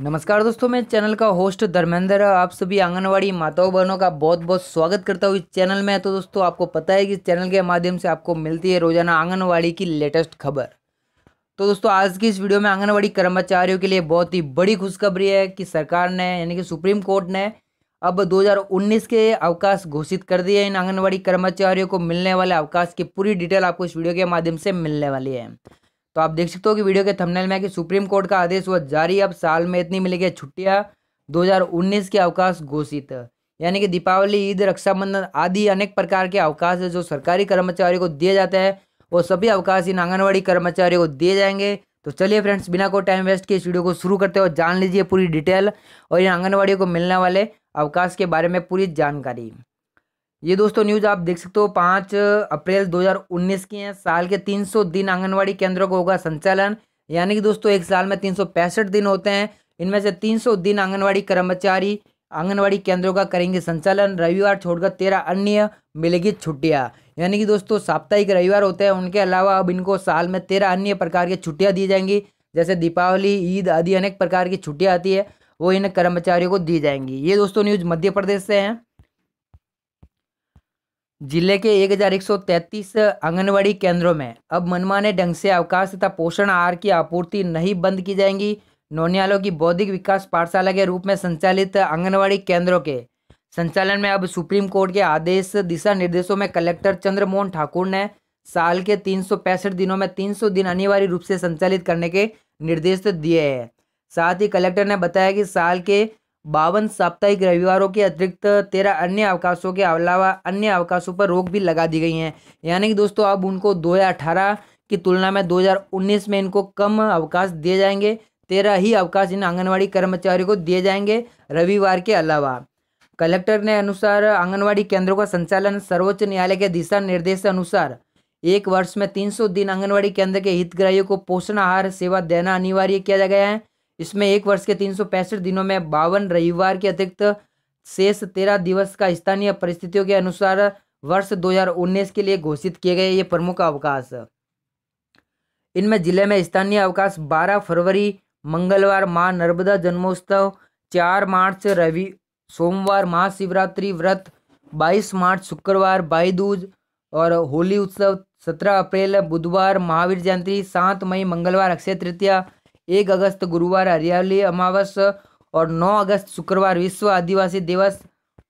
नमस्कार दोस्तों मैं चैनल का होस्ट धर्मेंद्र आप सभी आंगनवाड़ी माताओं बहनों का बहुत बहुत स्वागत करता हूँ इस चैनल में तो दोस्तों आपको पता है कि इस चैनल के माध्यम से आपको मिलती है रोजाना आंगनवाड़ी की लेटेस्ट खबर तो दोस्तों आज की इस वीडियो में आंगनवाड़ी कर्मचारियों के लिए बहुत ही बड़ी खुशखबरी है कि सरकार ने यानी कि सुप्रीम कोर्ट ने अब दो के अवकाश घोषित कर दिए इन आंगनबाड़ी कर्मचारियों को मिलने वाले अवकाश की पूरी डिटेल आपको इस वीडियो के माध्यम से मिलने वाली है तो आप देख सकते हो कि वीडियो के थंबनेल में कि सुप्रीम कोर्ट का आदेश हुआ जारी अब साल में इतनी मिलेगी छुट्टियाँ 2019 के अवकाश घोषित यानी कि दीपावली ईद रक्षाबंधन आदि अनेक प्रकार के अवकाश है जो सरकारी कर्मचारियों को दिए जाते हैं वो सभी अवकाश इन आंगनबाड़ी कर्मचारियों को दिए जाएंगे तो चलिए फ्रेंड्स बिना कोई टाइम वेस्ट के इस वीडियो को शुरू करते हो जान लीजिए पूरी डिटेल और इन आंगनबाड़ियों को मिलने वाले अवकाश के बारे में पूरी जानकारी ये दोस्तों न्यूज़ आप देख सकते हो पाँच अप्रैल 2019 की है साल के 300 दिन आंगनवाड़ी केंद्रों को होगा संचालन यानी कि दोस्तों एक साल में तीन दिन होते हैं इनमें से 300 दिन आंगनवाड़ी कर्मचारी आंगनवाड़ी केंद्रों का करेंगे संचालन रविवार छोड़कर तेरह अन्य मिलेगी छुट्टियाँ यानी कि दोस्तों साप्ताहिक रविवार होते हैं उनके अलावा अब इनको साल में तेरह अन्य प्रकार की छुट्टियाँ दी जाएंगी जैसे दीपावली ईद आदि अनेक प्रकार की छुट्टियाँ आती है वो इन कर्मचारियों को दी जाएंगी ये दोस्तों न्यूज़ मध्य प्रदेश से हैं जिले के 1133 आंगनवाड़ी केंद्रों में अब मनमाने ढंग से अवकाश तथा पोषण आहार की आपूर्ति नहीं बंद की जाएंगी नोनियालों की बौद्धिक विकास पाठशाला के रूप में संचालित आंगनवाड़ी केंद्रों के संचालन में अब सुप्रीम कोर्ट के आदेश दिशा निर्देशों में कलेक्टर चंद्रमोहन ठाकुर ने साल के तीन दिनों में तीन दिन अनिवार्य रूप से संचालित करने के निर्देश दिए हैं साथ ही कलेक्टर ने बताया कि साल के बावन साप्ताहिक रविवारों के अतिरिक्त तेरह अन्य अवकाशों के अलावा अन्य अवकाशों पर रोक भी लगा दी गई है यानी कि दोस्तों अब उनको अठारह की तुलना में 2019 में इनको कम अवकाश दिए जाएंगे तेरह ही अवकाश इन आंगनवाड़ी कर्मचारियों को दिए जाएंगे रविवार के अलावा कलेक्टर ने अनुसार आंगनवाड़ी केंद्रों का संचालन सर्वोच्च न्यायालय के दिशा निर्देश अनुसार एक वर्ष में 300 दिन आंगनवाड़ी केंद्र के हितग्राहियों को पोषण आहार सेवा देना अनिवार्य किया गया है इसमें एक वर्ष के तीन सौ पैंसठ दिनों में बावन रविवार के अतिरिक्त शेष तेरह दिवस का स्थानीय परिस्थितियों के अनुसार वर्ष उन्नीस के लिए घोषित किए गए ये प्रमुख अवकाश इनमें जिले में स्थानीय अवकाश बारह फरवरी मंगलवार माँ नर्मदा जन्मोत्सव चार मार्च रवि सोमवार महाशिवरात्रि व्रत बाईस मार्च शुक्रवार बाईदूज और होली उत्सव सत्रह अप्रैल बुधवार महावीर जयंती सात मई मंगलवार अक्षय तृतीया एक अगस्त गुरुवार हरियाली अमावस और नौ अगस्त शुक्रवार विश्व आदिवासी दिवस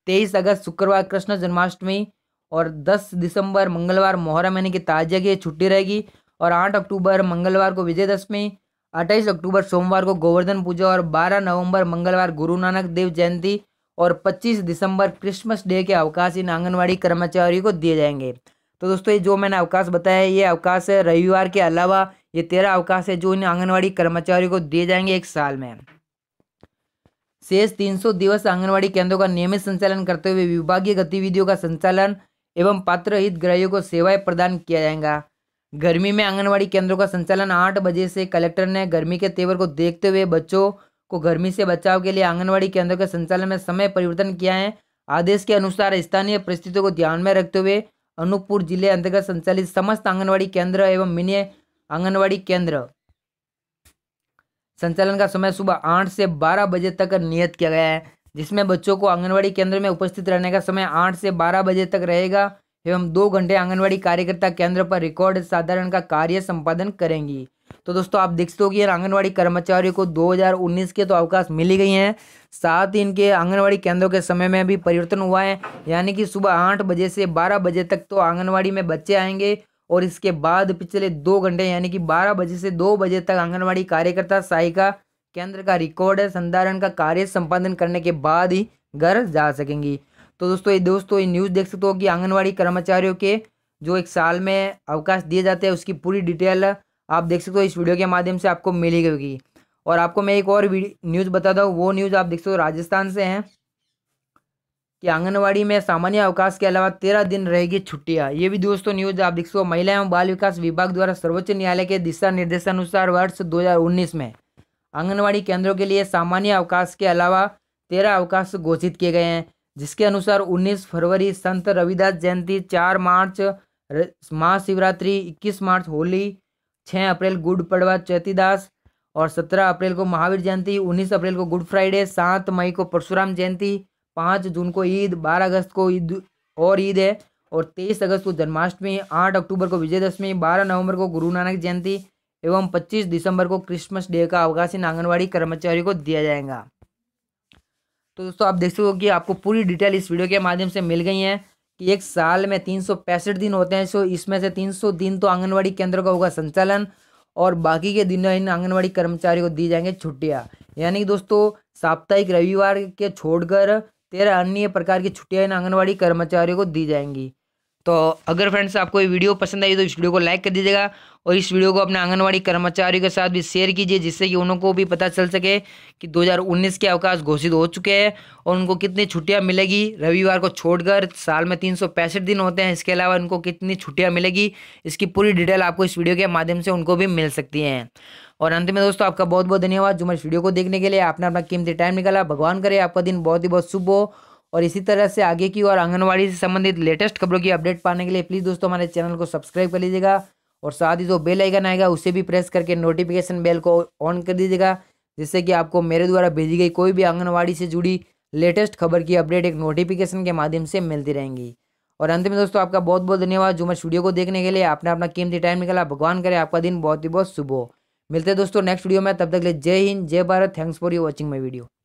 तेईस अगस्त शुक्रवार कृष्ण जन्माष्टमी और दस दिसंबर मंगलवार मोहरा महीने की ताजिया की छुट्टी रहेगी और आठ अक्टूबर मंगलवार को विजयदशमी अट्ठाईस अक्टूबर सोमवार को गोवर्धन पूजा और बारह नवंबर मंगलवार गुरु नानक देव जयंती और पच्चीस दिसंबर क्रिसमस डे के अवकाश इन आंगनबाड़ी कर्मचारियों को दिए जाएंगे तो दोस्तों ये जो मैंने अवकाश बताया ये अवकाश रविवार के अलावा ये तेरह अवकाश है जो इन आंगनबाड़ी कर्मचारियों को दिए जाएंगे एक साल में शेष तीन सौ दिवस आंगनबाड़ी केंद्रों का नियमित संचालन करते हुए विभागीय गतिविधियों का संचालन एवं पात्र हितग्राहियों को सेवाएं प्रदान किया जाएगा गर्मी में आंगनबाड़ी केंद्रों का संचालन आठ बजे से कलेक्टर ने गर्मी के तेवर को देखते हुए बच्चों को गर्मी से बचाव के लिए आंगनबाड़ी केंद्रों के संचालन में समय परिवर्तन किया है आदेश के अनुसार स्थानीय परिस्थितियों को ध्यान में रखते हुए अनूपपुर जिले अंतर्गत संचालित समस्त आंगनबाड़ी केंद्र एवं मिनी आंगनवाड़ी केंद्र संचालन का समय सुबह आठ से बारह बजे तक नियत किया गया है जिसमें बच्चों को आंगनवाड़ी केंद्र में उपस्थित रहने का समय आठ से बारह बजे तक रहेगा एवं दो घंटे आंगनवाड़ी कार्यकर्ता केंद्र पर रिकॉर्ड साधारण का कार्य संपादन करेंगी तो दोस्तों आप देख सकते हो कि आंगनवाड़ी कर्मचारियों को 2019 के तो अवकाश मिली गई हैं साथ ही इनके आंगनवाड़ी केंद्रों के समय में भी परिवर्तन हुआ है यानी कि सुबह आठ बजे से बारह बजे तक तो आंगनवाड़ी में बच्चे आएंगे और इसके बाद पिछले दो घंटे यानी कि बारह बजे से दो बजे तक आंगनबाड़ी कार्यकर्ता सहायिका केंद्र का रिकॉर्ड संधारण का कार्य संपादन करने के बाद ही घर जा सकेंगी तो दोस्तों ये दोस्तों ये न्यूज़ देख सकते हो कि आंगनबाड़ी कर्मचारियों के जो एक साल में अवकाश दिए जाते हैं उसकी पूरी डिटेल आप देख सकते हो इस वीडियो के माध्यम से आपको मिली होगी और आपको मैं एक और न्यूज़ बता दूँ वो न्यूज़ आप देख सकते हो राजस्थान से हैं कि आंगनवाड़ी में सामान्य अवकाश के अलावा तेरह दिन रहेगी छुट्टियां ये भी दोस्तों न्यूज आप देख सको महिला एवं बाल विकास विभाग द्वारा सर्वोच्च न्यायालय के दिशा निर्देशानुसार वर्ष दो में आंगनवाड़ी केंद्रों के लिए सामान्य अवकाश के अलावा तेरह अवकाश घोषित किए गए हैं जिसके अनुसार 19 फरवरी संत रविदास जयंती 4 मार्च महाशिवरात्रि 21 मार्च होली 6 अप्रैल गुड पड़वा चैतीदास और 17 अप्रैल को महावीर जयंती 19 अप्रैल को गुड फ्राइडे 7 मई को परशुराम जयंती पाँच जून को ईद बारह अगस्त को ईद और ईद है और तेईस अगस्त को जन्माष्टमी आठ अक्टूबर को विजयदशमी बारह नवंबर को गुरु नानक जयंती एवं पच्चीस दिसंबर को क्रिसमस डे का अवकाश इन आंगनबाड़ी कर्मचारियों को दिया जाएगा तो दोस्तों आप देख सको कि आपको पूरी डिटेल इस वीडियो के माध्यम से मिल गई है कि एक साल में तीन सौ पैंसठ दिन होते हैं सो इसमें से तीन सौ दिन तो आंगनबाड़ी केंद्रों का होगा संचालन और बाकी के दिनों इन आंगनबाड़ी कर्मचारियों को दी जाएंगे छुट्टियाँ यानी दोस्तों साप्ताहिक रविवार के छोड़कर तेरह अन्य प्रकार की छुट्टियां इन आंगनबाड़ी कर्मचारियों को दी जाएंगी तो अगर फ्रेंड्स आपको ये वीडियो पसंद आई तो इस वीडियो को लाइक कर दीजिएगा और इस वीडियो को अपने आंगनवाड़ी कर्मचारियों के साथ भी शेयर कीजिए जिससे कि उनको भी पता चल सके कि 2019 के अवकाश घोषित हो चुके हैं और उनको कितनी छुट्टियां मिलेगी रविवार को छोड़कर साल में तीन दिन होते हैं इसके अलावा उनको कितनी छुट्टियाँ मिलेगी इसकी पूरी डिटेल आपको इस वीडियो के माध्यम से उनको भी मिल सकती हैं और अंत में दोस्तों आपका बहुत बहुत धन्यवाद जो मेरे वीडियो को देखने के लिए आपने अपना कीमती टाइम निकाला भगवान करे आपका दिन बहुत ही बहुत शुभ हो और इसी तरह से आगे की और आंगनबाड़ी से संबंधित लेटेस्ट खबरों की अपडेट पाने के लिए प्लीज़ दोस्तों हमारे चैनल को सब्सक्राइब कर लीजिएगा और साथ ही जो बेल आइकन आएगा उसे भी प्रेस करके नोटिफिकेशन बेल को ऑन कर दीजिएगा जिससे कि आपको मेरे द्वारा भेजी गई कोई भी आंगनबाड़ी से जुड़ी लेटेस्ट खबर की अपडेट एक नोटिफिकेशन के माध्यम से मिलती रहेंगी और अंत में दोस्तों आपका बहुत बहुत धन्यवाद जुमर स्टूडियो को देखने के लिए आपने अपना कीमती टाइम निकाला भगवान करे आपका दिन बहुत ही बहुत शुभ हो मिलते हैं दोस्तों नेक्स्ट वीडियो में तब तक ले जय हिंद जय Bharat thanks for you watching my video